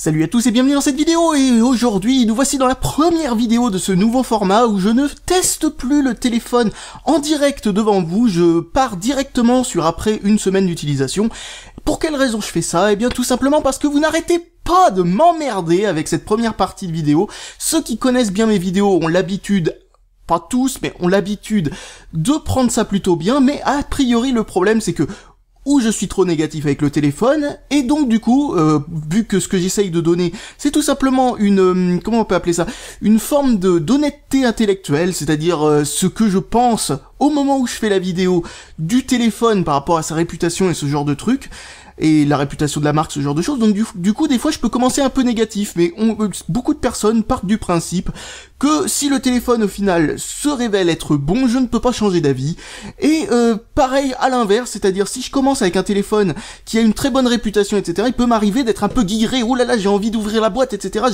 Salut à tous et bienvenue dans cette vidéo et aujourd'hui nous voici dans la première vidéo de ce nouveau format où je ne teste plus le téléphone en direct devant vous, je pars directement sur après une semaine d'utilisation. Pour quelle raison je fais ça Eh bien tout simplement parce que vous n'arrêtez pas de m'emmerder avec cette première partie de vidéo. Ceux qui connaissent bien mes vidéos ont l'habitude pas tous, mais ont l'habitude de prendre ça plutôt bien, mais a priori le problème c'est que ou je suis trop négatif avec le téléphone, et donc du coup, euh, vu que ce que j'essaye de donner, c'est tout simplement une, euh, comment on peut appeler ça, une forme de d'honnêteté intellectuelle, c'est-à-dire euh, ce que je pense au moment où je fais la vidéo du téléphone par rapport à sa réputation et ce genre de truc, et la réputation de la marque, ce genre de choses. Donc du, coup, des fois, je peux commencer un peu négatif, mais euh, beaucoup de personnes partent du principe que si le téléphone au final se révèle être bon, je ne peux pas changer d'avis. Et euh, pareil à l'inverse, c'est-à-dire si je commence avec un téléphone qui a une très bonne réputation, etc., il peut m'arriver d'être un peu guiré, oh là là, j'ai envie d'ouvrir la boîte, etc.,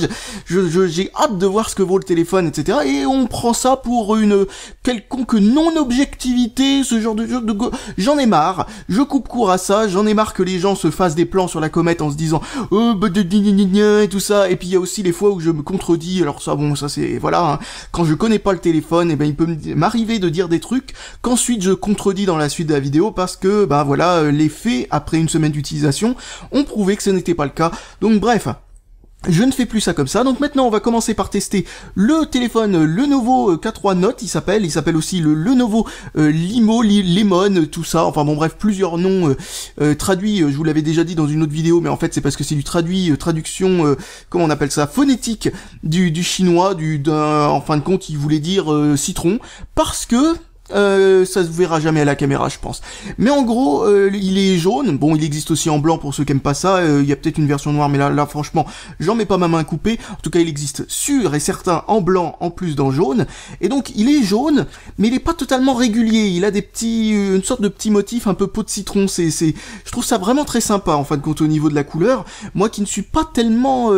je, j'ai hâte de voir ce que vaut le téléphone, etc., et on prend ça pour une quelconque non-objectivité, ce genre de... de, de j'en ai marre, je coupe court à ça, j'en ai marre que les gens se fassent des plans sur la comète en se disant oh, bah, et tout ça. Et puis il y a aussi les fois où je me contredis. Alors ça, bon, ça c'est voilà. Hein. Quand je connais pas le téléphone, et eh ben il peut m'arriver de dire des trucs qu'ensuite je contredis dans la suite de la vidéo parce que bah voilà, euh, les faits après une semaine d'utilisation ont prouvé que ce n'était pas le cas. Donc bref, je ne fais plus ça comme ça. Donc maintenant, on va commencer par tester le téléphone Lenovo K3 Note, il s'appelle. Il s'appelle aussi le Lenovo euh, Limo, Lemon, tout ça. Enfin bon, bref, plusieurs noms euh, euh, traduits. Je vous l'avais déjà dit dans une autre vidéo, mais en fait, c'est parce que c'est du traduit, traduction, comment on appelle ça, phonétique du, du chinois, du, en fin de compte, il voulait dire citron, parce que euh, ça se verra jamais à la caméra, je pense. Mais en gros, euh, il est jaune. Bon, il existe aussi en blanc pour ceux qui aiment pas ça. Euh, il y a peut-être une version noire, mais là, là franchement, j'en mets pas ma main coupée. En tout cas, il existe sûr et certain en blanc, en plus dans jaune. Et donc, il est jaune, mais il est pas totalement régulier. Il a des petits, euh, une sorte de petit motif un peu peau de citron. C'est, c'est, je trouve ça vraiment très sympa en fin de compte au niveau de la couleur. Moi, qui ne suis pas tellement,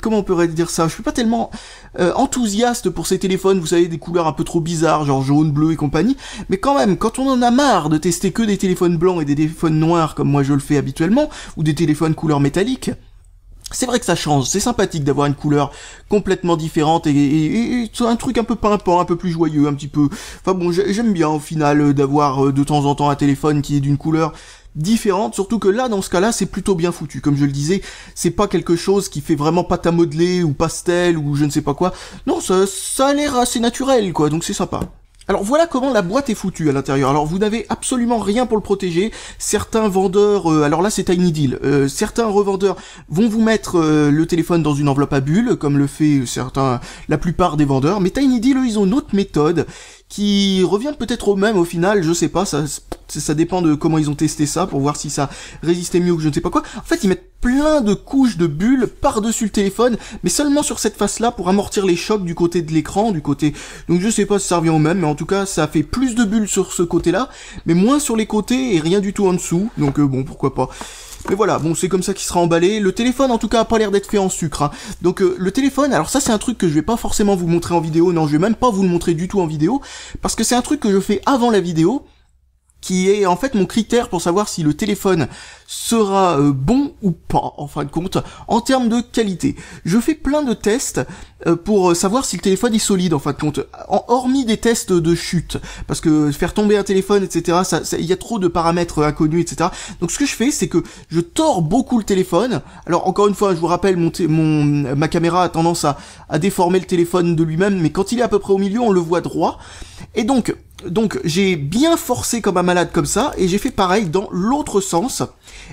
comment on pourrait dire ça Je suis pas tellement enthousiaste pour ces téléphones. Vous savez, des couleurs un peu trop bizarres, genre jaune, bleu et compagnie. Mais quand même, quand on en a marre de tester que des téléphones blancs et des téléphones noirs comme moi je le fais habituellement, ou des téléphones couleur métallique, c'est vrai que ça change, c'est sympathique d'avoir une couleur complètement différente et, et, un truc un peu pimpant, un peu plus joyeux, un petit peu. Enfin bon, j'aime bien au final euh, d'avoir euh, de temps en temps un téléphone qui est d'une couleur différente, surtout que là, dans ce cas-là, c'est plutôt bien foutu. Comme je le disais, c'est pas quelque chose qui fait vraiment pâte à modeler ou pastel ou je ne sais pas quoi. Non, ça, ça a l'air assez naturel, quoi, donc c'est sympa. Alors voilà comment la boîte est foutue à l'intérieur. Alors vous n'avez absolument rien pour le protéger. Certains vendeurs, euh, alors là c'est Tiny Deal, euh, certains revendeurs vont vous mettre euh, le téléphone dans une enveloppe à bulles, comme le fait certains, la plupart des vendeurs. Mais Tiny Deal, eux, ils ont une autre méthode qui revient peut-être au même au final, je sais pas, ça, ça dépend de comment ils ont testé ça pour voir si ça résistait mieux ou je ne sais pas quoi. En fait, ils mettent plein de couches de bulles par-dessus le téléphone, mais seulement sur cette face-là pour amortir les chocs du côté de l'écran, du côté... Donc je sais pas si ça revient au même, mais en tout cas, ça fait plus de bulles sur ce côté-là, mais moins sur les côtés et rien du tout en dessous, donc euh, bon, pourquoi pas. Mais voilà, bon, c'est comme ça qu'il sera emballé. Le téléphone, en tout cas, a pas l'air d'être fait en sucre. Hein. Donc euh, le téléphone, alors ça c'est un truc que je vais pas forcément vous montrer en vidéo, non, je vais même pas vous le montrer du tout en vidéo, parce que c'est un truc que je fais avant la vidéo, qui est en fait mon critère pour savoir si le téléphone sera euh, bon ou pas, en fin de compte, en termes de qualité. Je fais plein de tests euh, pour euh, savoir si le téléphone est solide, en fin de compte, hormis des tests de chute, parce que faire tomber un téléphone, etc., il ça, y a trop de paramètres inconnus, etc. Donc ce que je fais, c'est que je tords beaucoup le téléphone. Alors encore une fois, je vous rappelle, mon ma caméra a tendance à, à déformer le téléphone de lui-même, mais quand il est à peu près au milieu, on le voit droit. Et donc, donc j'ai bien forcé comme un malade comme ça et j'ai fait pareil dans l'autre sens.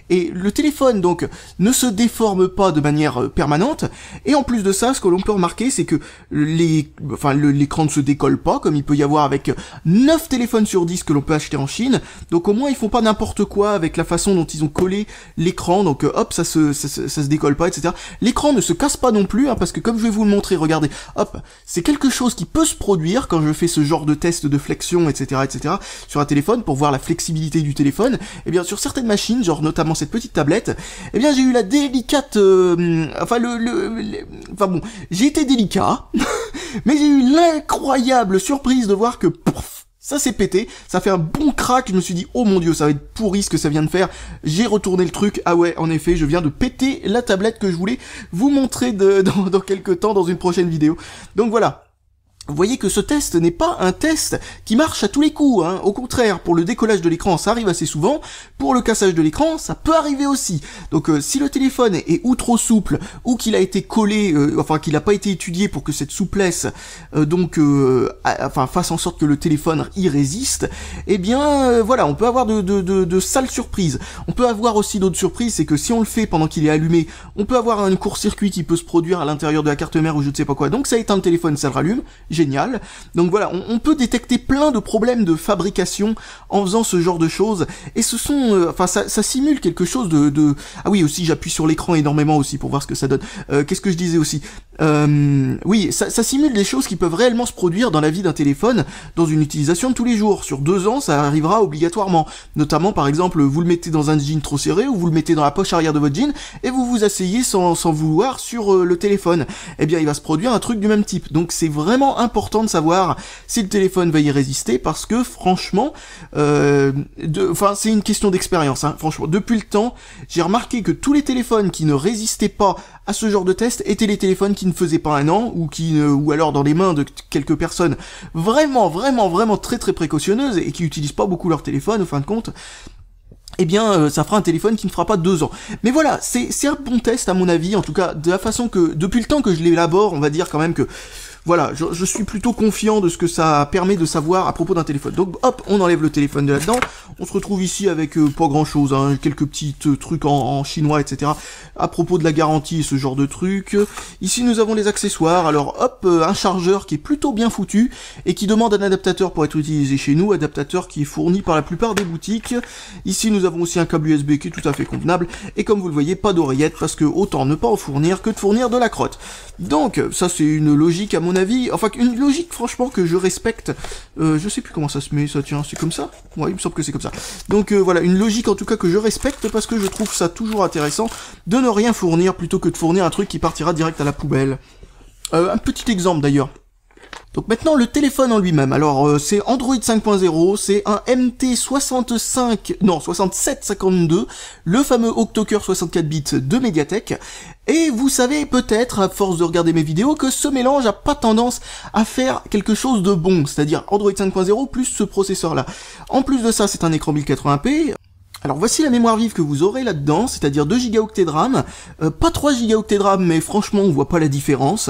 Et le téléphone donc ne se déforme pas de manière euh, permanente. Et en plus de ça, ce que l'on peut remarquer, c'est que les, enfin l'écran ne se décolle pas comme il peut y avoir avec 9 euh, téléphones sur 10 que l'on peut acheter en Chine. Donc au moins ils font pas n'importe quoi avec la façon dont ils ont collé l'écran. Donc euh, hop, ça se, ça, se décolle pas, etc. L'écran ne se casse pas non plus hein, parce que comme je vais vous le montrer, regardez, hop, c'est quelque chose qui peut se produire quand je fais ce genre de test de flexion etc., etc., sur un téléphone pour voir la flexibilité du téléphone, et eh bien sur certaines machines, genre notamment cette petite tablette, et eh bien j'ai eu la délicate, euh, enfin le, enfin bon, j'ai été délicat, mais j'ai eu l'incroyable surprise de voir que pouf, ça s'est pété, ça fait un bon crack, je me suis dit oh mon dieu ça va être pourri ce que ça vient de faire, j'ai retourné le truc, ah ouais en effet je viens de péter la tablette que je voulais vous montrer dans, dans quelques temps dans une prochaine vidéo. Donc voilà, vous voyez que ce test n'est pas un test qui marche à tous les coups, hein. au contraire, pour le décollage de l'écran ça arrive assez souvent, pour le cassage de l'écran ça peut arriver aussi. Donc euh, si le téléphone est ou trop souple, ou qu'il a été collé, euh, enfin qu'il n'a pas été étudié pour que cette souplesse euh, donc enfin fasse en sorte que le téléphone y résiste, eh bien voilà, on peut avoir de, de, de, de sales surprises. On peut avoir aussi d'autres surprises, c'est que si on le fait pendant qu'il est allumé, on peut avoir un court-circuit qui peut se produire à l'intérieur de la carte mère ou je ne sais pas quoi, donc ça éteint le téléphone, ça le rallume génial. Donc voilà, on, peut détecter plein de problèmes de fabrication en faisant ce genre de choses. Et ce sont, euh, enfin, ça, ça, simule quelque chose de, de... Ah oui, aussi, j'appuie sur l'écran énormément aussi pour voir ce que ça donne. Euh, qu'est-ce que je disais aussi euh, Oui, ça, ça simule des choses qui peuvent réellement se produire dans la vie d'un téléphone, dans une utilisation de tous les jours. Sur deux ans, ça arrivera obligatoirement. Notamment, par exemple, vous le mettez dans un jean trop serré ou vous le mettez dans la poche arrière de votre jean et vous vous asseyez sans, sans vouloir sur le téléphone. Eh bien, il va se produire un truc du même type. Donc, c'est vraiment un important de savoir si le téléphone va y résister parce que franchement, euh, enfin c'est une question d'expérience. Hein. franchement, depuis le temps, j'ai remarqué que tous les téléphones qui ne résistaient pas à ce genre de test étaient les téléphones qui ne faisaient pas un an ou qui ne, ou alors dans les mains de quelques personnes vraiment vraiment vraiment très très précautionneuses et qui n'utilisent pas beaucoup leur téléphone au fin de compte eh bien euh, ça fera un téléphone qui ne fera pas deux ans. Mais voilà, c'est un bon test à mon avis, en tout cas de la façon que depuis le temps que je l'élabore, on va dire quand même que voilà, je, suis plutôt confiant de ce que ça permet de savoir à propos d'un téléphone. Donc hop, on enlève le téléphone de là-dedans. On se retrouve ici avec euh, pas grand-chose, hein, quelques petits euh, trucs en, chinois, etc. À propos de la garantie ce genre de truc. Ici, nous avons les accessoires. Alors hop, euh, un chargeur qui est plutôt bien foutu et qui demande un adaptateur pour être utilisé chez nous. Adaptateur qui est fourni par la plupart des boutiques. Ici, nous avons aussi un câble USB qui est tout à fait convenable. Et comme vous le voyez, pas d'oreillette parce que autant ne pas en fournir que de fournir de la crotte. Donc, ça c'est une logique à mon avis enfin une logique franchement que je respecte. Euh, je sais plus comment ça se met, ça tient, c'est comme ça Ouais, il me semble que c'est comme ça. Donc euh, voilà, une logique en tout cas que je respecte parce que je trouve ça toujours intéressant de ne rien fournir plutôt que de fournir un truc qui partira direct à la poubelle. Euh, un petit exemple d'ailleurs. Donc maintenant le téléphone en lui-même. Alors euh, c'est Android 5.0, c'est un MT65 non 6752, le fameux Octoker 64 bits de Mediatek. Et vous savez peut-être à force de regarder mes vidéos que ce mélange a pas tendance à faire quelque chose de bon, c'est-à-dire Android 5.0 plus ce processeur là. En plus de ça, c'est un écran 1080p, alors voici la mémoire vive que vous aurez là-dedans, c'est-à-dire 2 gigaoctets de RAM, euh, pas 3 gigaoctets de RAM, mais franchement on voit pas la différence.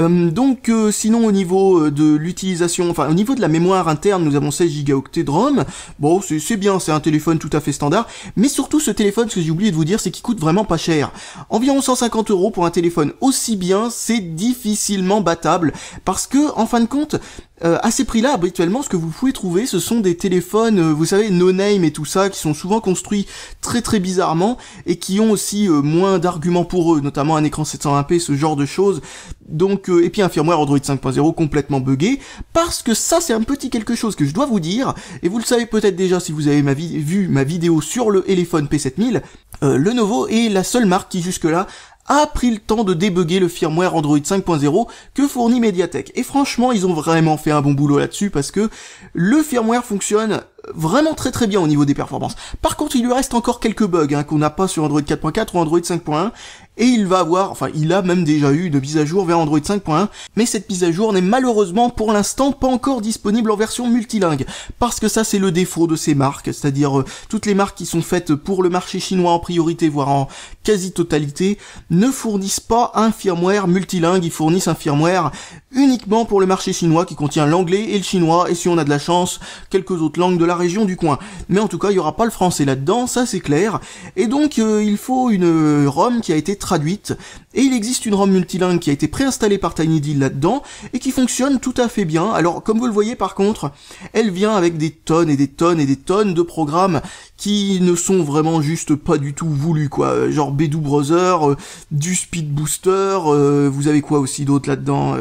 Euh, donc euh, sinon au niveau de l'utilisation, enfin au niveau de la mémoire interne, nous avons 16 gigaoctets de RAM. Bon, c'est bien, c'est un téléphone tout à fait standard, mais surtout ce téléphone, ce que j'ai oublié de vous dire, c'est qu'il coûte vraiment pas cher. Environ 150 euros pour un téléphone aussi bien, c'est difficilement battable, parce que en fin de compte, euh, à ces prix-là, habituellement, ce que vous pouvez trouver, ce sont des téléphones, euh, vous savez, no-name et tout ça, qui sont souvent construits très très bizarrement et qui ont aussi euh, moins d'arguments pour eux, notamment un écran 720p, ce genre de choses. Donc, et puis un firmware Android 5.0 complètement buggé, parce que ça, c'est un petit quelque chose que je dois vous dire, et vous le savez peut-être déjà si vous avez ma vu ma vidéo sur le téléphone P7000, Lenovo est la seule marque qui jusque-là a pris le temps de débugger le firmware Android 5.0 que fournit Mediatek. Et franchement, ils ont vraiment fait un bon boulot là-dessus parce que le firmware fonctionne vraiment très très bien au niveau des performances. Par contre, il lui reste encore quelques bugs hein, qu'on n'a pas sur Android 4.4 ou Android 5.1, et il va avoir, enfin il a même déjà eu une mise à jour vers Android 5.1, mais cette mise à jour n'est malheureusement pour l'instant pas encore disponible en version multilingue, parce que ça c'est le défaut de ces marques, c'est-à-dire euh, toutes les marques qui sont faites pour le marché chinois en priorité, voire en quasi-totalité, ne fournissent pas un firmware multilingue, ils fournissent un firmware uniquement pour le marché chinois qui contient l'anglais et le chinois, et si on a de la chance, quelques autres langues de la région du coin. Mais en tout cas, il n'y aura pas le français là-dedans, ça c'est clair, et donc euh, il faut une euh, ROM qui a été traduite, et il existe une ROM multilingue qui a été préinstallée par TinyDeal là-dedans, et qui fonctionne tout à fait bien. Alors, comme vous le voyez par contre, elle vient avec des tonnes et des tonnes et des tonnes de programmes qui ne sont vraiment juste pas du tout voulus, quoi. Euh, genre Bedou Browser, euh, du Speed Booster, euh, vous avez quoi aussi d'autre là-dedans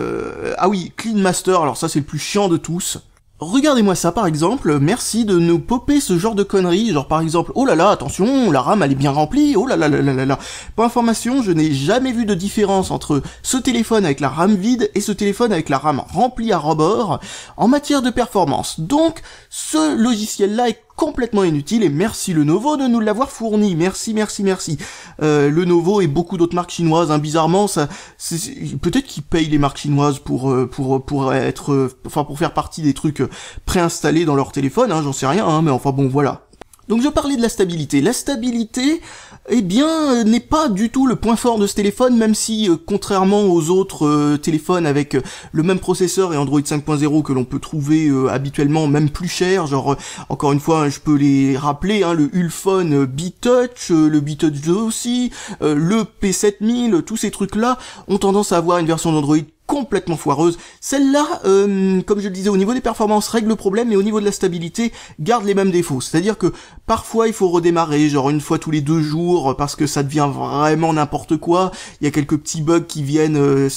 Ah oui, Clean Master, alors ça c'est le plus chiant de tous. Regardez-moi ça par exemple, merci de nous popper ce genre de conneries, genre par exemple, oh là là, attention, la RAM elle est bien remplie, oh là là là là là là. Pour information, je n'ai jamais vu de différence entre ce téléphone avec la RAM vide et ce téléphone avec la RAM remplie à rebord en matière de performance. Donc, ce logiciel là est complètement inutile et merci Lenovo de nous l'avoir fourni. Merci, merci, merci. Euh, Lenovo et beaucoup d'autres marques chinoises, hein, bizarrement, ça, c'est peut-être qu'ils payent les marques chinoises pour euh, pour pour être, euh, enfin pour faire partie des trucs préinstallés dans leur téléphone. Hein, J'en sais rien, hein, mais enfin bon, voilà. Donc je parlais de la stabilité. La stabilité, eh bien, euh, n'est pas du tout le point fort de ce téléphone, même si, euh, contrairement aux autres euh, téléphones avec le même processeur et Android 5.0 que l'on peut trouver habituellement, même plus cher, genre, encore une fois, je peux les rappeler, hein, le Ulfone B-Touch, le B-Touch 2 aussi, le P7000, tous ces trucs-là ont tendance à avoir une version d'Android complètement foireuse. Celle-là, euh, comme je le disais, au niveau des performances, règle le problème, mais au niveau de la stabilité, garde les mêmes défauts. C'est-à-dire que parfois il faut redémarrer, genre une fois tous les deux jours, parce que ça devient vraiment n'importe quoi. Il y a quelques petits bugs qui viennent, euh,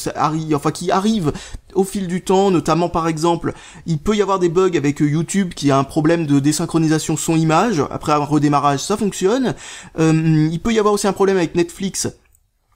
enfin qui arrivent au fil du temps, notamment par exemple, il peut y avoir des bugs avec euh, YouTube qui a un problème de désynchronisation son-image, après un redémarrage ça fonctionne, euh, il peut y avoir aussi un problème avec Netflix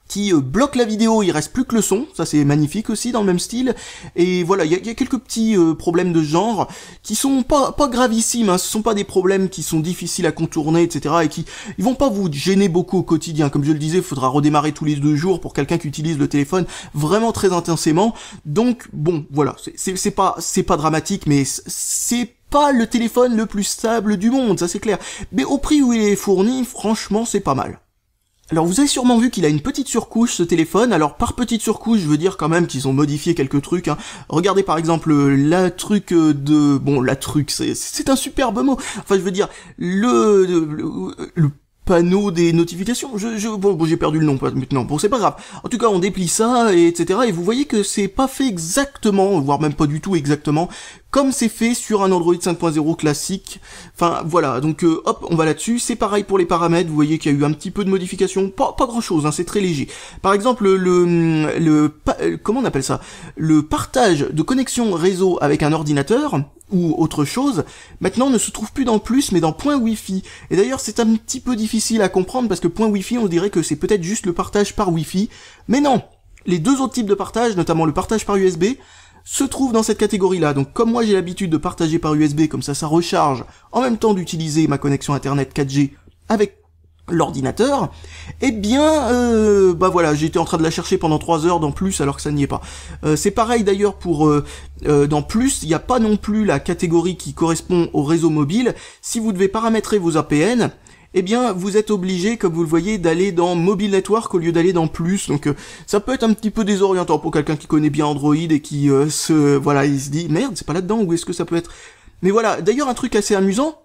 qui euh, bloque la vidéo, il reste plus que le son, ça c'est magnifique aussi dans le même style, et voilà, il y a, quelques petits euh, problèmes de genre qui sont pas, pas gravissimes, hein. ce sont pas des problèmes qui sont difficiles à contourner, etc., et qui ils vont pas vous gêner beaucoup au quotidien, comme je le disais, il faudra redémarrer tous les deux jours pour quelqu'un qui utilise le téléphone vraiment très intensément, donc bon, voilà, c'est pas, pas dramatique, mais c'est pas le téléphone le plus stable du monde, ça c'est clair, mais au prix où il est fourni, franchement c'est pas mal. Alors vous avez sûrement vu qu'il a une petite surcouche ce téléphone, alors par petite surcouche je veux dire quand même qu'ils ont modifié quelques trucs. Hein. Regardez par exemple la truc euh, de... Bon la truc c'est un superbe mot. Enfin je veux dire le, le, le panneau des notifications. Je, je bon, j'ai perdu le nom maintenant. Bon, c'est pas grave. En tout cas, on déplie ça, et etc. Et vous voyez que c'est pas fait exactement, voire même pas du tout exactement, comme c'est fait sur un Android 5.0 classique. Enfin, voilà. Donc, euh, hop, on va là-dessus. C'est pareil pour les paramètres. Vous voyez qu'il y a eu un petit peu de modifications, Pas, pas grand-chose, hein, c'est très léger. Par exemple, le, le, euh, comment on appelle ça Le partage de connexion réseau avec un ordinateur ou autre chose, maintenant ne se trouve plus dans plus mais dans point wifi. Et d'ailleurs c'est un petit peu difficile à comprendre parce que point wifi on dirait que c'est peut-être juste le partage par wifi, mais non Les deux autres types de partage, notamment le partage par USB, se trouvent dans cette catégorie-là. Donc comme moi j'ai l'habitude de partager par USB, comme ça ça recharge, en même temps d'utiliser ma connexion internet 4G avec l'ordinateur, eh bien, euh, bah voilà, j'étais en train de la chercher pendant trois heures dans Plus alors que ça n'y est pas. Euh, c'est pareil d'ailleurs pour euh, euh, dans Plus, il n'y a pas non plus la catégorie qui correspond au réseau mobile. Si vous devez paramétrer vos APN, eh bien, vous êtes obligé, comme vous le voyez, d'aller dans Mobile Network au lieu d'aller dans Plus. Donc, ça peut être un petit peu désorientant pour quelqu'un qui connaît bien Android et qui se, voilà, il se dit merde, c'est pas là-dedans. Où est-ce que ça peut être Mais voilà. D'ailleurs, un truc assez amusant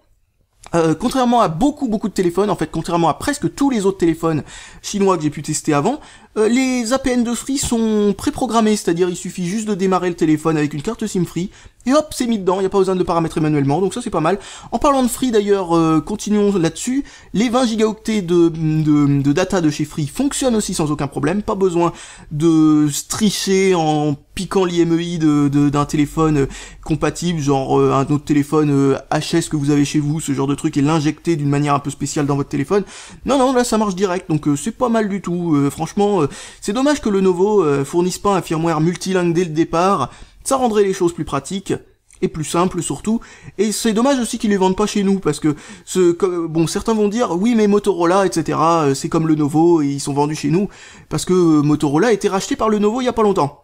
euh, contrairement à beaucoup beaucoup de téléphones, en fait, contrairement à presque tous les autres téléphones chinois que j'ai pu tester avant, euh, les APN de Free sont préprogrammés, c'est-à-dire il suffit juste de démarrer le téléphone avec une carte SIM Free, et hop, c'est mis dedans, il n'y a pas besoin de paramétrer manuellement, donc ça c'est pas mal. En parlant de Free d'ailleurs, euh, continuons là-dessus, les 20 gigaoctets de, de, data de chez Free fonctionnent aussi sans aucun problème, pas besoin de stricher en piquant l'IMEI d'un de, téléphone euh, compatible, genre un autre téléphone HS que vous avez chez vous, ce genre de truc, et l'injecter d'une manière un peu spéciale dans votre téléphone. Non, non, là ça marche direct, donc c'est pas mal du tout, franchement... Euh, c'est dommage que le Lenovo euh, fournisse pas un firmware multilingue dès le départ, ça rendrait les choses plus pratiques et plus simples surtout. Et c'est dommage aussi qu'ils les vendent pas chez nous parce que ce, bon, certains vont dire oui mais Motorola, etc. Euh, c'est comme le Novo, ils sont vendus chez nous parce que Motorola a été racheté par le Novo il y a pas longtemps.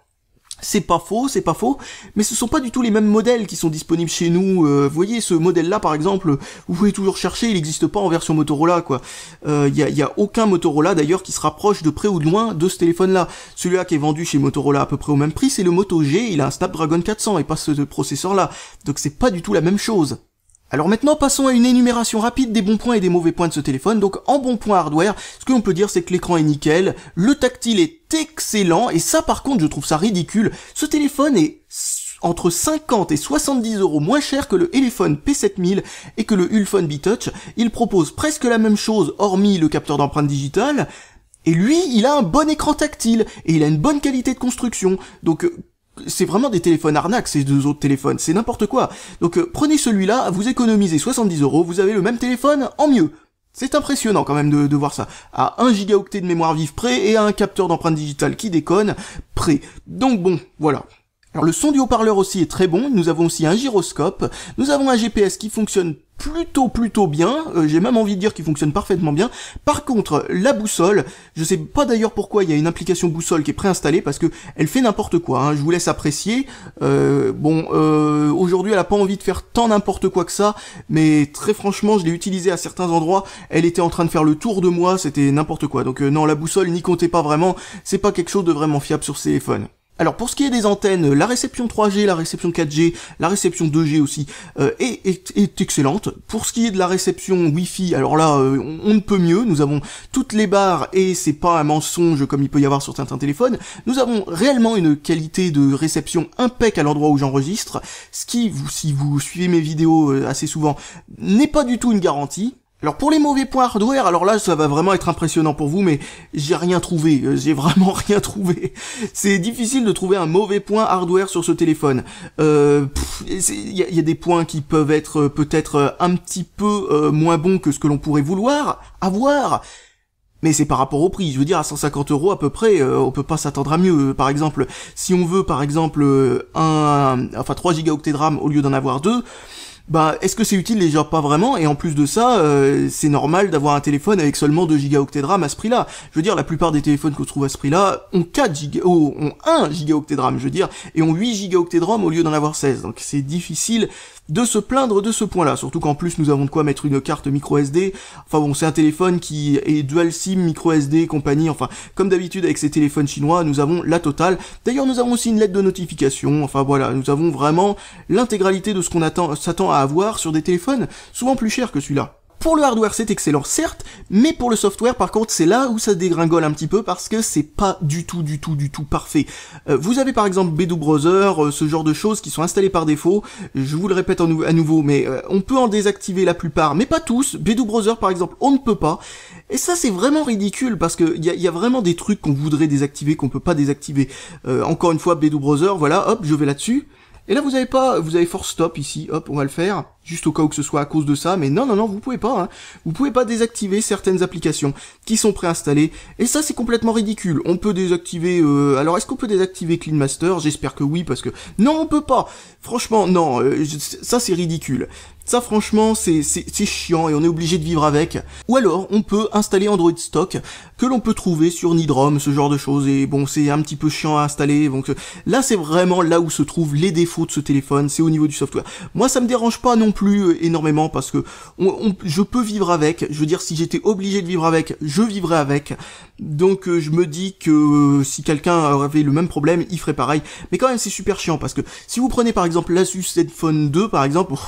C'est pas faux, c'est pas faux, mais ce sont pas du tout les mêmes modèles qui sont disponibles chez nous. Euh, vous voyez, ce modèle-là, par exemple, vous pouvez toujours chercher, il n'existe pas en version Motorola, quoi. Il euh, n'y y, a, y, a, aucun Motorola, d'ailleurs, qui se rapproche de près ou de loin de ce téléphone-là. Celui-là qui est vendu chez Motorola à peu près au même prix, c'est le Moto G, il a un Snapdragon 400 et pas ce processeur-là. Donc c'est pas du tout la même chose. Alors maintenant, passons à une énumération rapide des bons points et des mauvais points de ce téléphone. Donc en bon point hardware, ce que l'on peut dire c'est que l'écran est nickel, le tactile est excellent et ça par contre je trouve ça ridicule. Ce téléphone est entre 50 et 70 euros moins cher que le téléphone P7000 et que le Ulphone B-Touch. Il propose presque la même chose hormis le capteur d'empreinte digitale. Et lui, il a un bon écran tactile et il a une bonne qualité de construction. Donc euh, c'est vraiment des téléphones arnaques ces deux autres téléphones, c'est n'importe quoi. Donc euh, prenez celui-là, vous économisez 70 euros, vous avez le même téléphone en mieux. C'est impressionnant quand même de, voir ça. À 1 gigaoctet de mémoire vive prêt et à un capteur d'empreinte digitale qui déconne prêt. Donc bon, voilà. Alors le son du haut-parleur aussi est très bon, nous avons aussi un gyroscope, nous avons un GPS qui fonctionne plutôt plutôt bien, euh, j'ai même envie de dire qu'il fonctionne parfaitement bien. Par contre, la boussole, je sais pas d'ailleurs pourquoi il y a une application boussole qui est préinstallée parce que elle fait n'importe quoi, hein. je vous laisse apprécier. Euh, bon, euh, aujourd'hui elle a pas envie de faire tant n'importe quoi que ça, mais très franchement je l'ai utilisée à certains endroits, elle était en train de faire le tour de moi, c'était n'importe quoi. Donc non, la boussole n'y comptait pas vraiment, c'est pas quelque chose de vraiment fiable sur ce téléphone. Alors pour ce qui est des antennes, la réception 3G, la réception 4G, la réception 2G aussi euh, est, excellente. Pour ce qui est de la réception Wi-Fi, alors là euh, on, ne peut mieux, nous avons toutes les barres et c'est pas un mensonge comme il peut y avoir sur certains téléphones, nous avons réellement une qualité de réception impeccable à l'endroit où j'enregistre, ce qui, vous, si vous suivez mes vidéos euh, assez souvent, n'est pas du tout une garantie, alors pour les mauvais points hardware, alors là ça va vraiment être impressionnant pour vous, mais j'ai rien trouvé, euh, j'ai vraiment rien trouvé. C'est difficile de trouver un mauvais point hardware sur ce téléphone. Euh, il euh, y, y, a des points qui peuvent être euh, peut-être un petit peu moins bons que ce que l'on pourrait vouloir avoir, mais c'est par rapport au prix, je veux dire à 150 euros à peu près, on peut pas s'attendre à mieux. Par exemple, si on veut par exemple un, enfin 3 gigaoctets de RAM au lieu d'en avoir deux, bah est-ce que c'est utile déjà pas vraiment et en plus de ça euh, c'est normal d'avoir un téléphone avec seulement 2 gigaoctets de RAM à ce prix-là. Je veux dire la plupart des téléphones qu'on trouve à ce prix-là ont 4 giga oh, ont 1 gigaoctet de RAM, je veux dire et ont 8 gigaoctets de RAM au lieu d'en avoir 16. Donc c'est difficile de se plaindre de ce point-là, surtout qu'en plus nous avons de quoi mettre une carte micro SD. Enfin bon, c'est un téléphone qui est dual SIM, micro SD, compagnie, enfin comme d'habitude avec ces téléphones chinois, nous avons la totale. D'ailleurs, nous avons aussi une lettre de notification. Enfin voilà, nous avons vraiment l'intégralité de ce qu'on attend s'attend à avoir sur des téléphones souvent plus chers que celui-là. Pour le hardware, c'est excellent, certes, mais pour le software, par contre, c'est là où ça dégringole un petit peu parce que c'est pas du tout, du tout, du tout parfait. Euh, vous avez par exemple 2 Browser, euh, ce genre de choses qui sont installées par défaut. Je vous le répète à nouveau, mais euh, on peut en désactiver la plupart, mais pas tous. 2 Browser, par exemple, on ne peut pas. Et ça, c'est vraiment ridicule parce que y a, y a vraiment des trucs qu'on voudrait désactiver, qu'on peut pas désactiver. encore une fois, Bedou Browser, voilà, hop, je vais là-dessus. Et là, vous avez pas, vous avez force stop ici, hop, on va le faire, juste au cas où que ce soit à cause de ça, mais non, non, non, vous pouvez pas, hein. Vous pouvez pas désactiver certaines applications qui sont préinstallées, et ça, c'est complètement ridicule. On peut désactiver, euh... alors est-ce qu'on peut désactiver Clean Master J'espère que oui, parce que, non, on peut pas Franchement, non, euh, ça, c'est ridicule. Ça franchement c'est chiant et on est obligé de vivre avec. Ou alors on peut installer Android Stock que l'on peut trouver sur Nidrom, ce genre de choses, et bon c'est un petit peu chiant à installer, donc euh, là c'est vraiment là où se trouvent les défauts de ce téléphone, c'est au niveau du software. Moi ça me dérange pas non plus euh, énormément parce que je peux vivre avec, je veux dire si j'étais obligé de vivre avec, je vivrais avec, donc euh, je me dis que si quelqu'un avait le même problème, il ferait pareil, mais quand même c'est super chiant parce que si vous prenez par exemple l'Asus Zenfone 2 par exemple,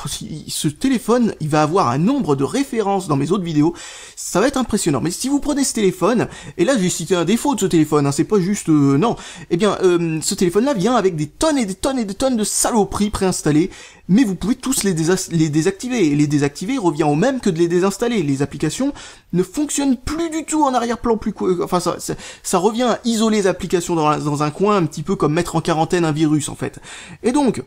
ce téléphone, il va avoir un nombre de références dans mes autres vidéos, ça va être impressionnant. Mais si vous prenez ce téléphone, et là j'ai cité un défaut de ce téléphone, hein, c'est pas juste... Euh, non, eh bien, euh, ce téléphone-là vient avec des tonnes et des tonnes et des tonnes de saloperies préinstallées, mais vous pouvez tous les, désactiver, et les désactiver revient au même que de les désinstaller. Les applications ne fonctionnent plus du tout en arrière-plan, plus euh, enfin ça, revient à isoler les applications dans un coin, un petit peu comme mettre en quarantaine un virus en fait. Et donc,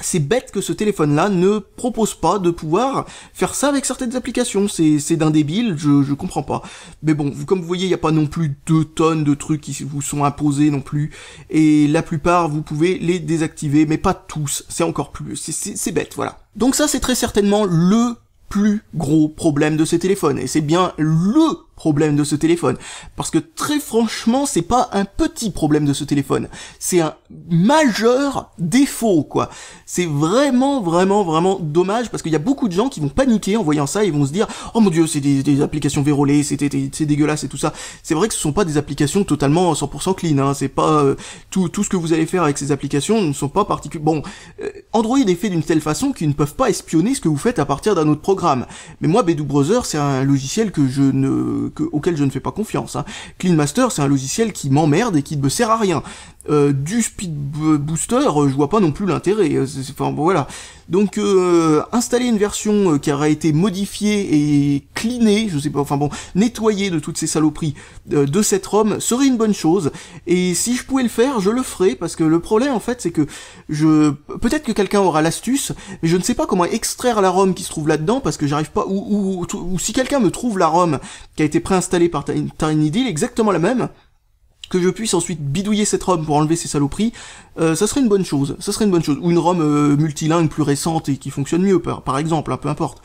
c'est bête que ce téléphone-là ne propose pas de pouvoir faire ça avec certaines applications. C'est d'un débile, je, je comprends pas. Mais bon, comme vous voyez, il n'y a pas non plus deux tonnes de trucs qui vous sont imposés non plus. Et la plupart, vous pouvez les désactiver, mais pas tous. C'est encore plus... C'est bête, voilà. Donc ça, c'est très certainement le plus gros problème de ces téléphones. Et c'est bien LE problème de ce téléphone. Parce que très franchement, c'est pas un petit problème de ce téléphone. C'est un majeur défaut, quoi. C'est vraiment, vraiment, vraiment dommage parce qu'il y a beaucoup de gens qui vont paniquer en voyant ça ils vont se dire, oh mon dieu, c'est des, applications vérolées, c'est dégueulasse et tout ça. C'est vrai que ce sont pas des applications totalement 100% clean, hein. C'est pas, euh, tout, tout ce que vous allez faire avec ces applications ne sont pas particuliers Bon, euh, Android est fait d'une telle façon qu'ils ne peuvent pas espionner ce que vous faites à partir d'un autre programme. Mais moi, Bedou Browser, c'est un logiciel que je ne auquel je ne fais pas confiance. Hein. Clean Master, c'est un logiciel qui m'emmerde et qui ne me sert à rien. Euh, du speed booster, euh, je vois pas non plus l'intérêt. Euh, enfin bon, voilà. Donc installer une version qui aura été modifiée et cleanée, je sais pas, enfin bon, nettoyée de toutes ces saloperies de cette ROM serait une bonne chose. Et si je pouvais le faire, je le ferais parce que le problème en fait, c'est que je peut-être que quelqu'un aura l'astuce, mais je ne sais pas comment extraire la ROM qui se trouve là-dedans parce que j'arrive pas ou, ou, si quelqu'un me trouve la ROM qui a été préinstallée par Tiny exactement la même que je puisse ensuite bidouiller cette ROM pour enlever ces saloperies, euh, ça serait une bonne chose, ça serait une bonne chose. Ou une ROM euh, multilingue plus récente et qui fonctionne mieux, par, par exemple, hein, peu importe.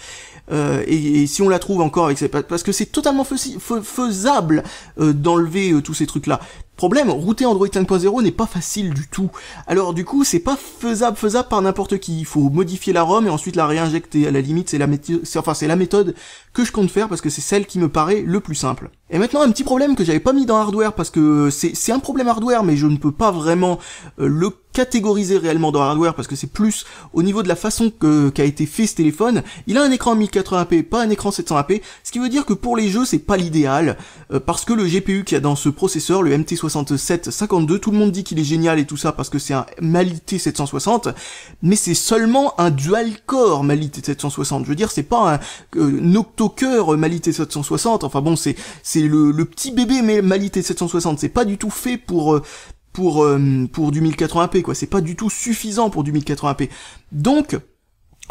Euh, et, si on la trouve encore avec Parce que c'est totalement faisable euh, d'enlever euh, tous ces trucs-là. Problème, router Android 5.0 n'est pas facile du tout. Alors du coup, c'est pas faisable, faisable par n'importe qui. Il faut modifier la ROM et ensuite la réinjecter. À la limite, c'est la, enfin, la méthode que je compte faire parce que c'est celle qui me paraît le plus simple. Et maintenant, un petit problème que j'avais pas mis dans hardware parce que c'est un problème hardware, mais je ne peux pas vraiment le catégorisé réellement dans hardware parce que c'est plus au niveau de la façon que qu'a été fait ce téléphone. Il a un écran 1080p, pas un écran 720p, ce qui veut dire que pour les jeux c'est pas l'idéal euh, parce que le GPU qu'il y a dans ce processeur, le MT6752, tout le monde dit qu'il est génial et tout ça parce que c'est un Mali T760, mais c'est seulement un dual core Mali T760. Je veux dire c'est pas un euh, octo-cœur Mali 760 Enfin bon c'est c'est le, petit bébé mais Mali T760. C'est pas du tout fait pour euh, pour, euh, pour du 1080p, quoi. C'est pas du tout suffisant pour du 1080p. Donc,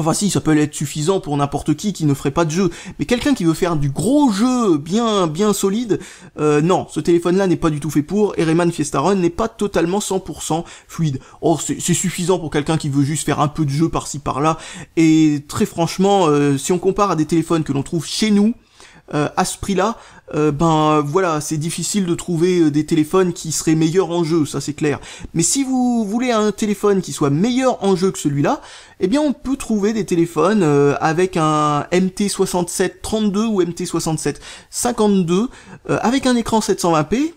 Enfin si, ça peut être suffisant pour n'importe qui qui ne ferait pas de jeu, mais quelqu'un qui veut faire du gros jeu bien bien solide, euh, non, ce téléphone-là n'est pas du tout fait pour, et Rayman Fiesta Run n'est pas totalement 100% fluide. Or, c'est suffisant pour quelqu'un qui veut juste faire un peu de jeu par-ci par-là, et très franchement, euh, si on compare à des téléphones que l'on trouve chez nous, euh, à ce prix-là, euh, ben voilà, c'est difficile de trouver euh, des téléphones qui seraient meilleurs en jeu, ça c'est clair. Mais si vous voulez un téléphone qui soit meilleur en jeu que celui-là, eh bien on peut trouver des téléphones avec un mt 6732 ou mt 6752 avec un écran 720p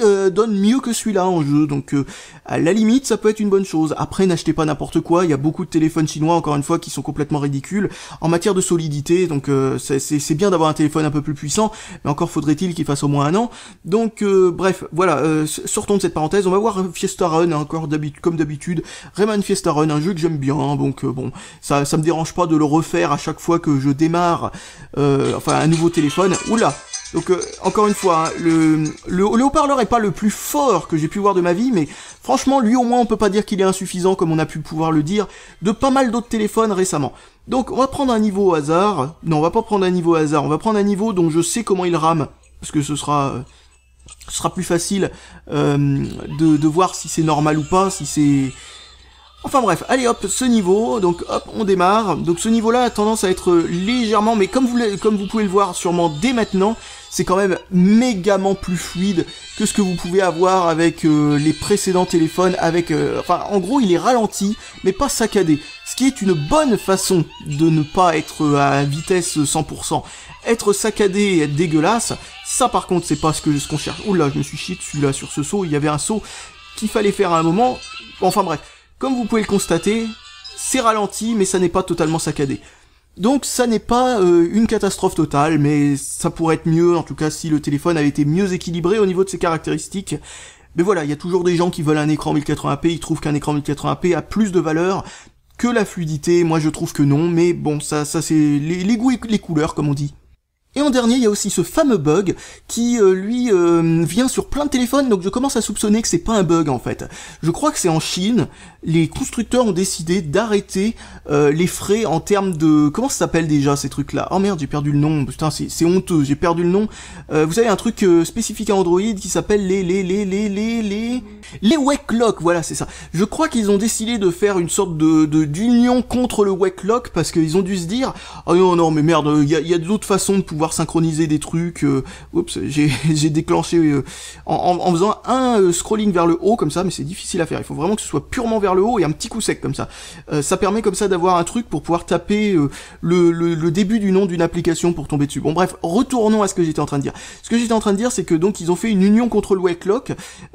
euh, donne mieux que celui-là en jeu, donc euh, à la limite ça peut être une bonne chose. Après n'achetez pas n'importe quoi, il y a beaucoup de téléphones chinois encore une fois qui sont complètement ridicules en matière de solidité, donc euh, c'est bien d'avoir un téléphone un peu plus puissant, mais encore faudrait-il qu'il fasse au moins un an. Donc bref, voilà, sortons de cette parenthèse, on va voir Fiesta Run, hein, encore comme d'habitude, Rayman Fiesta Run, un jeu que j'aime bien, donc bon, ça, ça me dérange pas de le refaire à chaque fois que je démarre, enfin un nouveau téléphone. Oula donc euh, encore une fois, hein, le, le, haut-parleur est pas le plus fort que j'ai pu voir de ma vie, mais franchement, lui au moins on peut pas dire qu'il est insuffisant comme on a pu pouvoir le dire de pas mal d'autres téléphones récemment. Donc on va prendre un niveau au hasard. Non, on va pas prendre un niveau au hasard. On va prendre un niveau dont je sais comment il rame, parce que ce sera euh, ce sera plus facile euh, de, de voir si c'est normal ou pas, si c'est Enfin bref, allez hop, ce niveau, donc hop, on démarre. Donc ce niveau-là a tendance à être légèrement, mais comme vous, comme vous pouvez le voir sûrement dès maintenant, c'est quand même mégamment plus fluide que ce que vous pouvez avoir avec euh, les précédents téléphones, avec... Euh, enfin, en gros, il est ralenti, mais pas saccadé. Ce qui est une bonne façon de ne pas être à vitesse 100%. Être saccadé et être dégueulasse, ça par contre, c'est pas ce que ce qu'on cherche. là, je me suis chié celui là, sur ce saut. Il y avait un saut qu'il fallait faire à un moment. Enfin bref, comme vous pouvez le constater, c'est ralenti, mais ça n'est pas totalement saccadé. Donc ça n'est pas euh, une catastrophe totale, mais ça pourrait être mieux, en tout cas si le téléphone avait été mieux équilibré au niveau de ses caractéristiques. Mais voilà, il y a toujours des gens qui veulent un écran 1080p, ils trouvent qu'un écran 1080p a plus de valeur que la fluidité, moi je trouve que non, mais bon, ça, ça c'est les, goûts et les couleurs comme on dit. Et en dernier, il y a aussi ce fameux bug qui, euh, lui, euh, vient sur plein de téléphones, donc je commence à soupçonner que c'est pas un bug en fait. Je crois que c'est en Chine, les constructeurs ont décidé d'arrêter euh, les frais en termes de... Comment ça s'appelle déjà ces trucs-là Oh merde, j'ai perdu le nom, putain, c'est honteux, j'ai perdu le nom. Euh, vous savez, un truc euh, spécifique à Android qui s'appelle les... les... les... les... les... les... Les wake Lock. voilà, c'est ça. Je crois qu'ils ont décidé de faire une sorte de d'union contre le wake Lock parce qu'ils ont dû se dire « Oh non, non, mais merde, il y a, y a d'autres façons de pouvoir synchroniser des trucs. oups, j'ai déclenché... En, en, faisant un scrolling vers le haut comme ça, mais c'est difficile à faire. Il faut vraiment que ce soit purement vers le haut et un petit coup sec comme ça. Euh, ça permet comme ça d'avoir un truc pour pouvoir taper euh, le, le, début du nom d'une application pour tomber dessus. Bon bref, retournons à ce que j'étais en train de dire. Ce que j'étais en train de dire, c'est que donc ils ont fait une union contre le Wake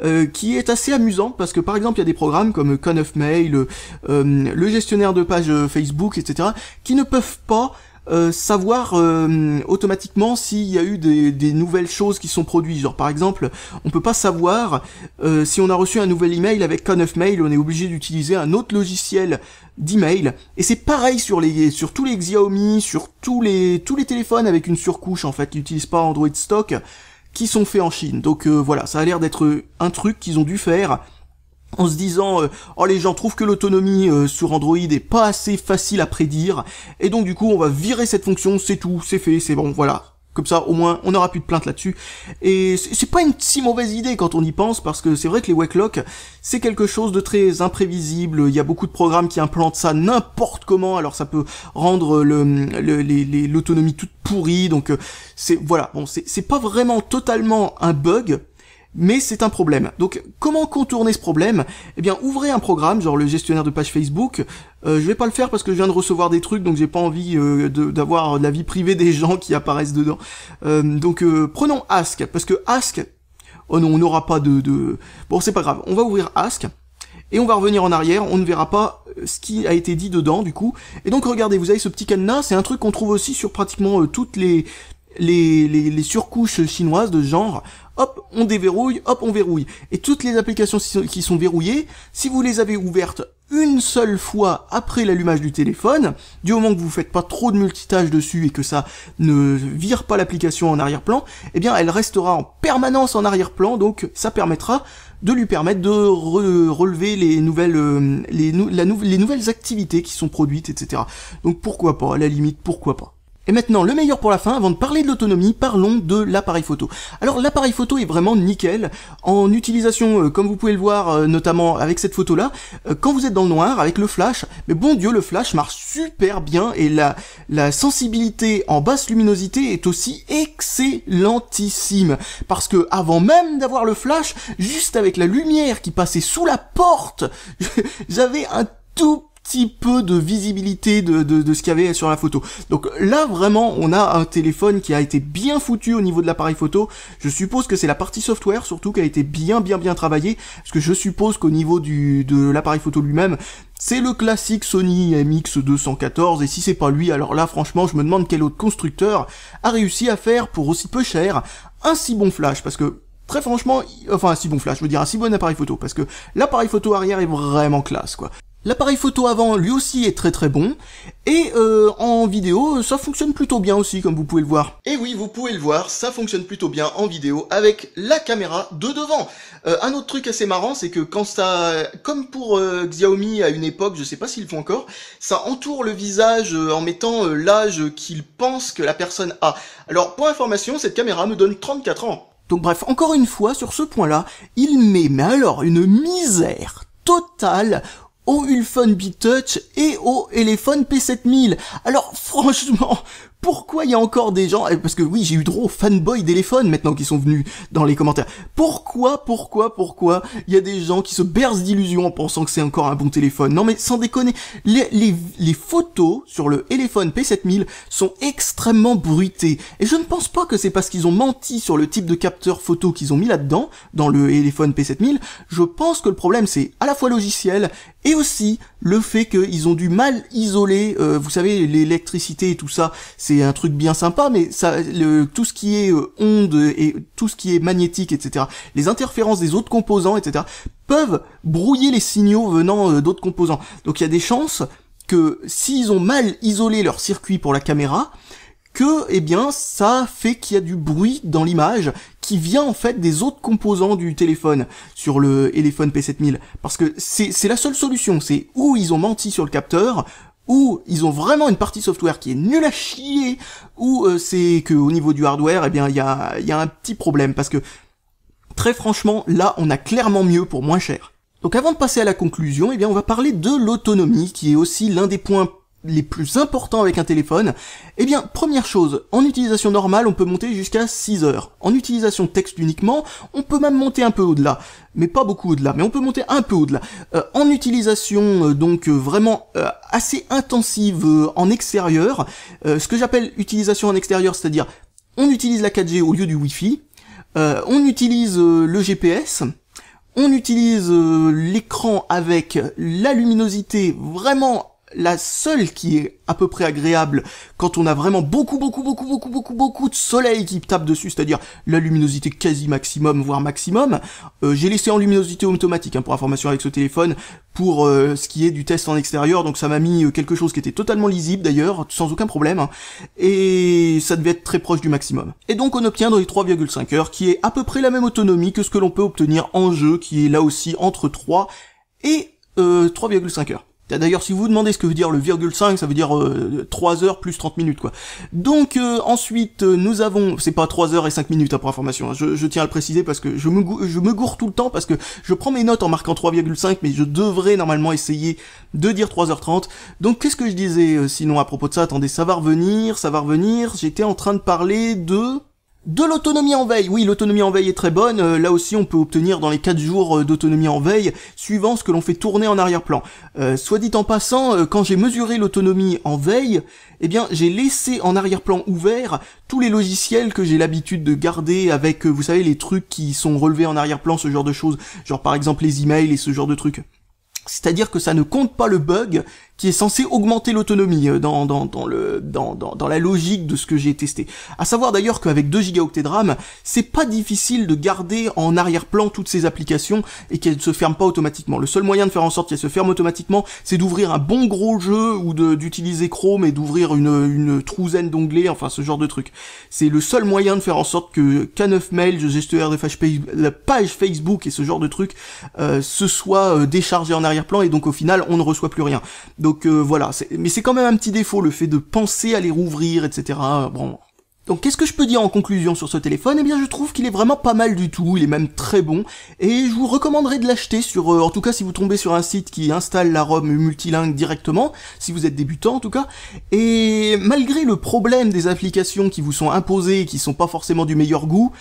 euh, qui est assez amusant parce que par exemple il y a des programmes comme Con of Mail, le gestionnaire de page Facebook, etc., qui ne peuvent pas euh, savoir euh, automatiquement s'il y a eu des, nouvelles choses qui sont produites. Genre par exemple, on peut pas savoir euh, si on a reçu un nouvel email avec K9Mail, on est obligé d'utiliser un autre logiciel d'email. Et c'est pareil sur les sur tous les Xiaomi, sur tous les tous les téléphones avec une surcouche en fait qui n'utilisent pas Android stock qui sont faits en Chine. Donc voilà, ça a l'air d'être un truc qu'ils ont dû faire en se disant euh, oh les gens trouvent que l'autonomie euh, sur Android est pas assez facile à prédire et donc du coup on va virer cette fonction c'est tout c'est fait c'est bon voilà comme ça au moins on aura plus de plaintes là-dessus et c'est pas une si mauvaise idée quand on y pense parce que c'est vrai que les wake locks c'est quelque chose de très imprévisible il y a beaucoup de programmes qui implantent ça n'importe comment alors ça peut rendre l'autonomie toute pourrie donc euh, c'est voilà bon c'est pas vraiment totalement un bug mais c'est un problème. Donc comment contourner ce problème Eh bien ouvrez un programme, genre le gestionnaire de page Facebook. Euh, je vais pas le faire parce que je viens de recevoir des trucs, donc j'ai pas envie euh, d'avoir la vie privée des gens qui apparaissent dedans. Euh, donc euh, prenons Ask, parce que Ask, oh non, on n'aura pas de, de... Bon c'est pas grave, on va ouvrir Ask. Et on va revenir en arrière, on ne verra pas ce qui a été dit dedans du coup. Et donc regardez, vous avez ce petit cadenas, c'est un truc qu'on trouve aussi sur pratiquement toutes les les, surcouches chinoises de genre, hop, on déverrouille, hop, on verrouille. Et toutes les applications qui sont verrouillées, si vous les avez ouvertes une seule fois après l'allumage du téléphone, du moment que vous faites pas trop de multitâche dessus et que ça ne vire pas l'application en arrière-plan, eh bien elle restera en permanence en arrière-plan, donc ça permettra de lui permettre de relever les nouvelles, euh, les, les nouvelles activités qui sont produites, etc. Donc pourquoi pas, à la limite, pourquoi pas. Et maintenant, le meilleur pour la fin, avant de parler de l'autonomie, parlons de l'appareil photo. Alors l'appareil photo est vraiment nickel, en utilisation, euh, comme vous pouvez le voir, euh, notamment avec cette photo-là, euh, quand vous êtes dans le noir, avec le flash, mais bon dieu, le flash marche super bien, et la, la sensibilité en basse luminosité est aussi excellentissime, parce que avant même d'avoir le flash, juste avec la lumière qui passait sous la porte, j'avais un tout petit peu de visibilité de, de, ce qu'il y avait sur la photo. Donc là vraiment on a un téléphone qui a été bien foutu au niveau de l'appareil photo. Je suppose que c'est la partie software surtout qui a été bien bien bien travaillée, parce que je suppose qu'au niveau du, de l'appareil photo lui-même, c'est le classique Sony MX214 et si c'est pas lui, alors là franchement je me demande quel autre constructeur a réussi à faire pour aussi peu cher un si bon flash parce que très franchement, enfin un si bon flash, je veux dire un si bon appareil photo parce que l'appareil photo arrière est vraiment classe quoi. L'appareil photo avant lui aussi est très très bon et euh, en vidéo ça fonctionne plutôt bien aussi comme vous pouvez le voir. Et oui vous pouvez le voir ça fonctionne plutôt bien en vidéo avec la caméra de devant. Euh, un autre truc assez marrant c'est que quand ça comme pour euh, Xiaomi à une époque je sais pas s'ils le font encore ça entoure le visage en mettant l'âge qu'ils pensent que la personne a. Alors pour information cette caméra me donne 34 ans. Donc bref encore une fois sur ce point là il met mais alors une misère totale au Ulfone B-Touch et au Elephone P7000. Alors franchement, pourquoi il y a encore des gens, eh, parce que oui, j'ai eu trop fanboy d'éléphone maintenant qui sont venus dans les commentaires. Pourquoi, pourquoi, pourquoi il y a des gens qui se bercent d'illusions en pensant que c'est encore un bon téléphone Non mais sans déconner, les, les photos sur le téléphone P7000 sont extrêmement bruitées. Et je ne pense pas que c'est parce qu'ils ont menti sur le type de capteur photo qu'ils ont mis là-dedans, dans le téléphone P7000. Je pense que le problème c'est à la fois logiciel et aussi le fait qu'ils ont du mal isoler, euh, vous savez, l'électricité et tout ça, c'est un truc bien sympa, mais ça, tout ce qui est euh, onde et tout ce qui est magnétique, etc., les interférences des autres composants, etc., peuvent brouiller les signaux venant euh, d'autres composants. Donc il y a des chances que s'ils ont mal isolé leur circuit pour la caméra, que eh bien ça fait qu'il y a du bruit dans l'image qui vient en fait des autres composants du téléphone sur le téléphone P7000 parce que c'est la seule solution c'est où ils ont menti sur le capteur ou ils ont vraiment une partie software qui est nulle à chier, ou euh, c'est que au niveau du hardware, eh bien il y a, y a un petit problème parce que très franchement, là on a clairement mieux pour moins cher. Donc avant de passer à la conclusion, eh bien on va parler de l'autonomie qui est aussi l'un des points les plus importants avec un téléphone, eh bien, première chose, en utilisation normale, on peut monter jusqu'à 6 heures. En utilisation texte uniquement, on peut même monter un peu au-delà. Mais pas beaucoup au-delà, mais on peut monter un peu au-delà. Euh, en utilisation, euh, donc, euh, vraiment assez intensive en extérieur, ce que j'appelle utilisation en extérieur, c'est-à-dire, on utilise la 4G au lieu du Wi-Fi, on utilise le GPS, on utilise l'écran avec la luminosité vraiment la seule qui est à peu près agréable quand on a vraiment beaucoup, beaucoup, beaucoup, beaucoup, beaucoup, beaucoup de soleil qui tape dessus, c'est-à-dire la luminosité quasi maximum, voire maximum. Euh, j'ai laissé en luminosité automatique, hein, pour information avec ce téléphone, pour euh, ce qui est du test en extérieur, donc ça m'a mis euh, quelque chose qui était totalement lisible d'ailleurs, sans aucun problème, hein, et ça devait être très proche du maximum. Et donc on obtient dans les 3,5 heures, qui est à peu près la même autonomie que ce que l'on peut obtenir en jeu, qui est là aussi entre 3 et 3,5 heures. D'ailleurs, si vous vous demandez ce que veut dire le virgule 5, ça veut dire 3 euh, heures plus 30 minutes, quoi. Donc, euh, ensuite, euh, nous avons... C'est pas 3 heures et 5 minutes, après hein, information, hein. je, tiens à le préciser, parce que je me, je me gourre tout le temps, parce que je prends mes notes en marquant 3,5, mais je devrais normalement essayer de dire 3h30. Donc, qu'est-ce que je disais, sinon, à propos de ça Attendez, ça va revenir, ça va revenir. J'étais en train de parler de... De l'autonomie en veille, oui, l'autonomie en veille est très bonne, euh, là aussi on peut obtenir dans les 4 jours euh, d'autonomie en veille, suivant ce que l'on fait tourner en arrière-plan. Euh, soit dit en passant, quand j'ai mesuré l'autonomie en veille, eh bien j'ai laissé en arrière-plan ouvert tous les logiciels que j'ai l'habitude de garder avec, vous savez, les trucs qui sont relevés en arrière-plan, ce genre de choses, genre par exemple les emails et ce genre de trucs. C'est-à-dire que ça ne compte pas le bug qui est censé augmenter l'autonomie euh, dans, dans, dans, le, dans, dans, dans la logique de ce que j'ai testé. À savoir d'ailleurs qu'avec 2 gigaoctets de RAM, c'est pas difficile de garder en arrière-plan toutes ces applications et qu'elles ne se ferment pas automatiquement. Le seul moyen de faire en sorte qu'elles se ferment automatiquement, c'est d'ouvrir un bon gros jeu ou d'utiliser Chrome et d'ouvrir une, une trouzaine d'onglets, enfin ce genre de truc. C'est le seul moyen de faire en sorte que K9Mail, le gestionnaire de page, la page Facebook et ce genre de truc euh, se soit euh, déchargé en arrière plan et donc au final on ne reçoit plus rien. Donc euh, voilà, mais c'est quand même un petit défaut le fait de penser à les rouvrir, etc. Bon, donc qu'est-ce que je peux dire en conclusion sur ce téléphone Eh bien je trouve qu'il est vraiment pas mal du tout, il est même très bon, et je vous recommanderais de l'acheter sur, euh, en tout cas si vous tombez sur un site qui installe la ROM multilingue directement, si vous êtes débutant en tout cas, et malgré le problème des applications qui vous sont imposées et qui sont pas forcément du meilleur goût,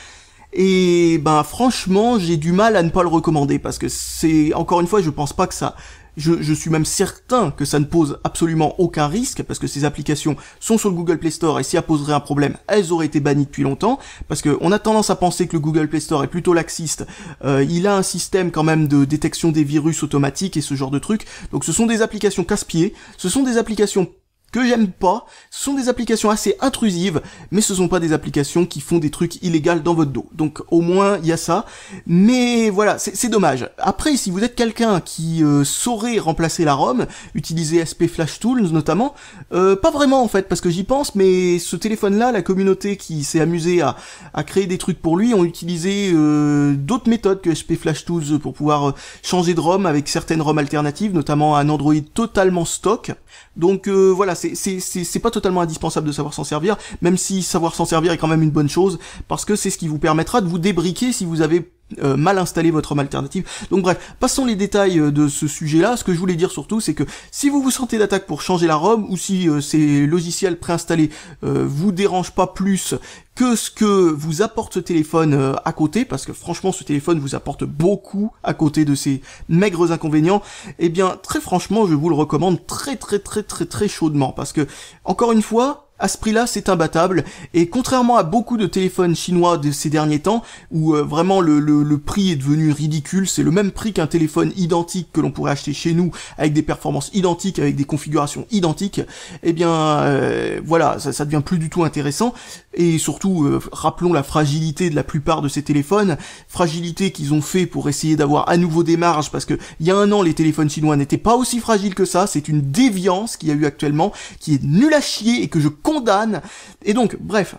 et ben franchement, j'ai du mal à ne pas le recommander parce que c'est encore une fois, je pense pas que ça je, suis même certain que ça ne pose absolument aucun risque, parce que ces applications sont sur le Google Play Store, et si elles poseraient un problème, elles auraient été bannies depuis longtemps, parce qu'on a tendance à penser que le Google Play Store est plutôt laxiste, euh, il a un système quand même de détection des virus automatique et ce genre de trucs, donc ce sont des applications casse-pieds, ce sont des applications que j'aime pas. Ce sont des applications assez intrusives, mais ce sont pas des applications qui font des trucs illégaux dans votre dos. Donc au moins il y a ça. Mais voilà, c'est dommage. Après, si vous êtes quelqu'un qui euh, saurait remplacer la ROM, utiliser SP Flash Tools notamment, euh, pas vraiment en fait, parce que j'y pense, mais ce téléphone-là, la communauté qui s'est amusée à, à, créer des trucs pour lui, ont utilisé euh, d'autres méthodes que SP Flash Tools pour pouvoir changer de ROM avec certaines ROM alternatives, notamment un Android totalement stock. Donc voilà, c'est pas totalement indispensable de savoir s'en servir, même si savoir s'en servir est quand même une bonne chose, parce que c'est ce qui vous permettra de vous débriquer si vous avez euh, mal installer votre ROM alternative. Donc bref, passons les détails euh, de ce sujet-là. Ce que je voulais dire surtout, c'est que si vous vous sentez d'attaque pour changer la ROM, ou si euh, ces logiciels préinstallés vous dérangent pas plus que ce que vous apporte ce téléphone à côté, parce que franchement ce téléphone vous apporte beaucoup à côté de ces maigres inconvénients, eh bien très franchement je vous le recommande très très très très très chaudement, parce que encore une fois, à ce prix-là, c'est imbattable. Et contrairement à beaucoup de téléphones chinois de ces derniers temps, où euh, vraiment le, prix est devenu ridicule, c'est le même prix qu'un téléphone identique que l'on pourrait acheter chez nous, avec des performances identiques, avec des configurations identiques, eh bien, euh, voilà, ça, ça devient plus du tout intéressant et surtout euh, rappelons la fragilité de la plupart de ces téléphones, fragilité qu'ils ont fait pour essayer d'avoir à nouveau des marges parce que il y a un an les téléphones chinois n'étaient pas aussi fragiles que ça, c'est une déviance qu'il y a eu actuellement qui est nul à chier et que je condamne. Et donc bref,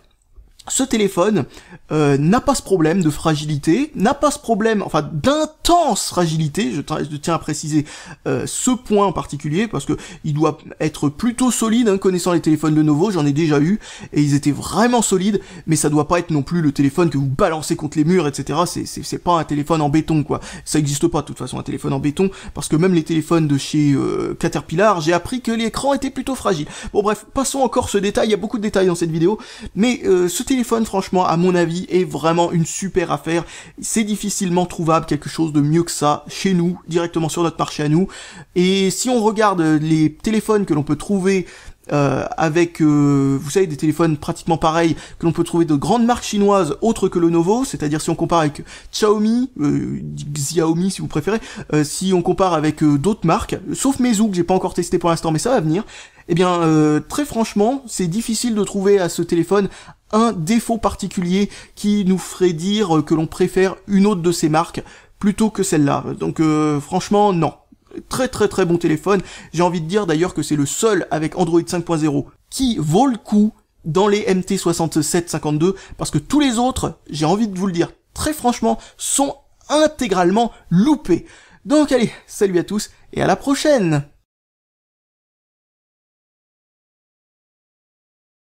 ce téléphone euh, n'a pas ce problème de fragilité, n'a pas ce problème, enfin d'intense fragilité, je, tiens à préciser euh, ce point en particulier, parce que il doit être plutôt solide, hein, connaissant les téléphones de nouveau, j'en ai déjà eu, et ils étaient vraiment solides, mais ça doit pas être non plus le téléphone que vous balancez contre les murs, etc. C'est pas un téléphone en béton, quoi. Ça existe pas, de toute façon, un téléphone en béton, parce que même les téléphones de chez euh, Caterpillar, j'ai appris que l'écran était plutôt fragile. Bon bref, passons encore ce détail, il y a beaucoup de détails dans cette vidéo, mais ce téléphone téléphone, franchement, à mon avis, est vraiment une super affaire. C'est difficilement trouvable quelque chose de mieux que ça chez nous, directement sur notre marché à nous. Et si on regarde les téléphones que l'on peut trouver euh, avec, euh, vous savez, des téléphones pratiquement pareils que l'on peut trouver de grandes marques chinoises autres que le Novo, c'est-à-dire si on compare avec Xiaomi, euh, Xiaomi si vous préférez, euh, si on compare avec d'autres marques, sauf Meizu que j'ai pas encore testé pour l'instant, mais ça va venir. Eh bien, très franchement, c'est difficile de trouver à ce téléphone un défaut particulier qui nous ferait dire que l'on préfère une autre de ces marques plutôt que celle-là. Donc, franchement, non très très très bon téléphone. J'ai envie de dire d'ailleurs que c'est le seul avec Android 5.0 qui vaut le coup dans les MT6752 parce que tous les autres, j'ai envie de vous le dire très franchement, sont intégralement loupés. Donc allez, salut à tous et à la prochaine